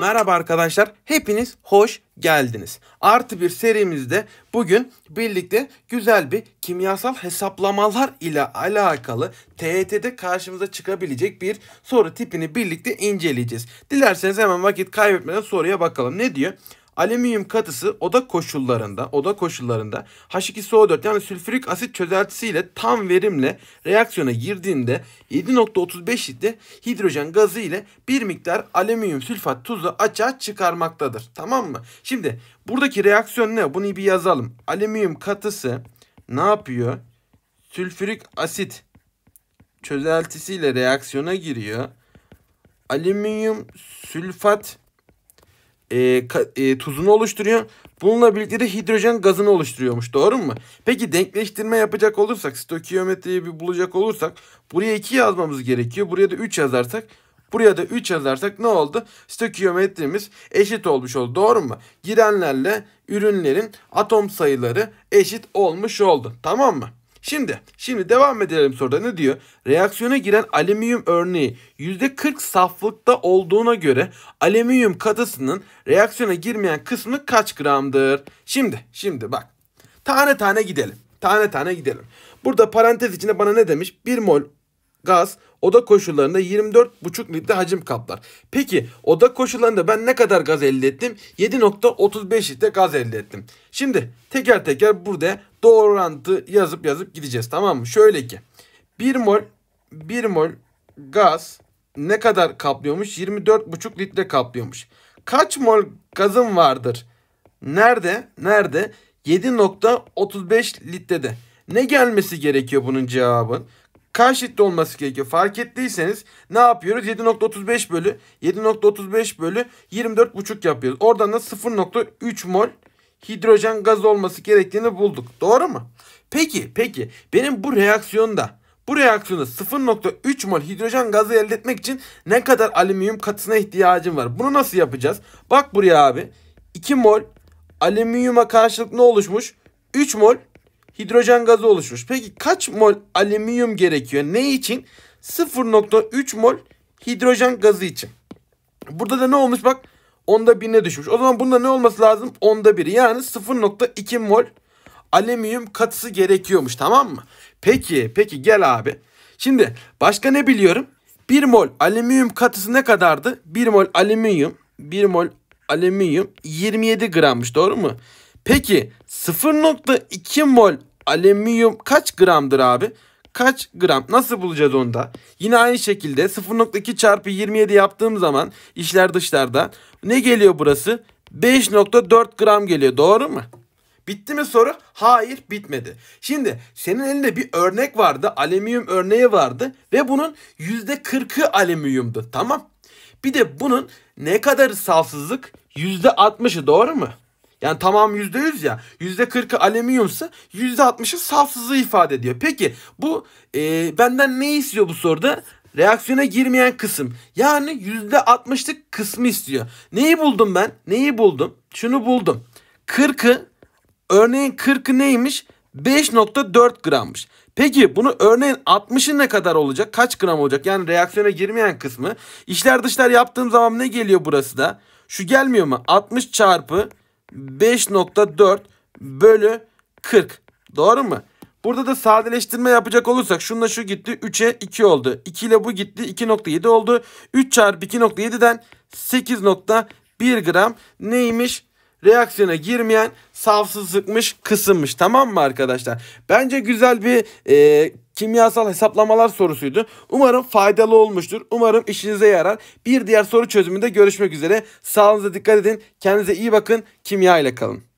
Merhaba arkadaşlar, hepiniz hoş geldiniz. Artı bir serimizde bugün birlikte güzel bir kimyasal hesaplamalar ile alakalı TET'de karşımıza çıkabilecek bir soru tipini birlikte inceleyeceğiz. Dilerseniz hemen vakit kaybetmeden soruya bakalım. Ne diyor? Alüminyum katısı oda koşullarında, oda koşullarında H2SO4 yani sülfürik asit çözeltisiyle tam verimle reaksiyona girdiğinde 7.35 litre hidrojen gazı ile bir miktar alüminyum sülfat tuzu açığa çıkarmaktadır. Tamam mı? Şimdi buradaki reaksiyon ne? Bunu bir yazalım. Alüminyum katısı ne yapıyor? Sülfürik asit çözeltisiyle reaksiyona giriyor. Alüminyum sülfat e, ka, e, tuzunu oluşturuyor. Bununla birlikte de hidrojen gazını oluşturuyormuş. Doğru mu? Peki denkleştirme yapacak olursak, stokiyometriyi bir bulacak olursak buraya 2 yazmamız gerekiyor. Buraya da 3 yazarsak Buraya da 3 yazarsak ne oldu? Stokiyometrimiz eşit olmuş oldu. Doğru mu? Girenlerle ürünlerin atom sayıları eşit olmuş oldu. Tamam mı? Şimdi, şimdi devam edelim soruda ne diyor? Reaksiyona giren alüminyum örneği %40 saflıkta olduğuna göre alüminyum katısının reaksiyona girmeyen kısmı kaç gramdır? Şimdi, şimdi bak. Tane tane gidelim. Tane tane gidelim. Burada parantez içinde bana ne demiş? 1 mol gaz oda koşullarında 24,5 litre hacim kaplar. Peki oda koşullarında ben ne kadar gaz elde ettim? 7.35 litre gaz elde ettim. Şimdi teker teker burada doğru orantı yazıp yazıp gideceğiz tamam mı? Şöyle ki 1 mol 1 mol gaz ne kadar kaplıyormuş? 24,5 litre kaplıyormuş. Kaç mol gazım vardır? Nerede? Nerede? 7.35 litrede. Ne gelmesi gerekiyor bunun cevabın? karşılıklı olması gerekiyor. Fark ettiyseniz ne yapıyoruz? 7.35 bölü 7.35 bölü 24.5 yapıyoruz. Oradan da 0.3 mol hidrojen gazı olması gerektiğini bulduk. Doğru mu? Peki, peki benim bu reaksiyonda bu reaksiyonda 0.3 mol hidrojen gazı elde etmek için ne kadar alüminyum katısına ihtiyacım var? Bunu nasıl yapacağız? Bak buraya abi. 2 mol alüminyuma karşılık ne oluşmuş? 3 mol hidrojen gazı oluşmuş. Peki kaç mol alüminyum gerekiyor? Ne için? 0.3 mol hidrojen gazı için. Burada da ne olmuş bak? Onda birine düşmüş. O zaman bunda ne olması lazım? Onda biri. Yani 0.2 mol alüminyum katısı gerekiyormuş tamam mı? Peki peki gel abi. Şimdi başka ne biliyorum? 1 mol alüminyum katısı ne kadardı? 1 mol alüminyum 1 mol alüminyum 27 grammış doğru mu? Peki 0.2 mol alüminyum kaç gramdır abi? Kaç gram? Nasıl bulacağız onu da? Yine aynı şekilde 0.2 çarpı 27 yaptığım zaman işler dışlarda ne geliyor burası? 5.4 gram geliyor doğru mu? Bitti mi soru? Hayır bitmedi. Şimdi senin elinde bir örnek vardı. Alüminyum örneği vardı. Ve bunun %40'ı alüminyumdu. Tamam. Bir de bunun ne kadar salsızlık? %60'ı doğru mu? Yani tamam %100 ya. %40'ı alüminyumsa %60'ı saf hızı ifade ediyor. Peki bu e, benden ne istiyor bu soruda? Reaksiyona girmeyen kısım. Yani %60'lık kısmı istiyor. Neyi buldum ben? Neyi buldum? Şunu buldum. 40'ı örneğin 40'ı neymiş? 5.4 grammış. Peki bunu örneğin 60'ı ne kadar olacak? Kaç gram olacak? Yani reaksiyona girmeyen kısmı. İşler dışlar yaptığım zaman ne geliyor burası da? Şu gelmiyor mu? 60 çarpı 5.4 bölü 40. Doğru mu? Burada da sadeleştirme yapacak olursak şunla şu gitti 3'e 2 oldu. 2 ile bu gitti 2.7 oldu. 3 çarpı 2.7'den 8.1 gram neymiş? reaksiyona girmeyen safsızlıkmış kısımmış tamam mı arkadaşlar? Bence güzel bir e, kimyasal hesaplamalar sorusuydu. Umarım faydalı olmuştur. Umarım işinize yarar. Bir diğer soru çözümünde görüşmek üzere. Sağlığınıza dikkat edin. Kendinize iyi bakın. Kimya ile kalın.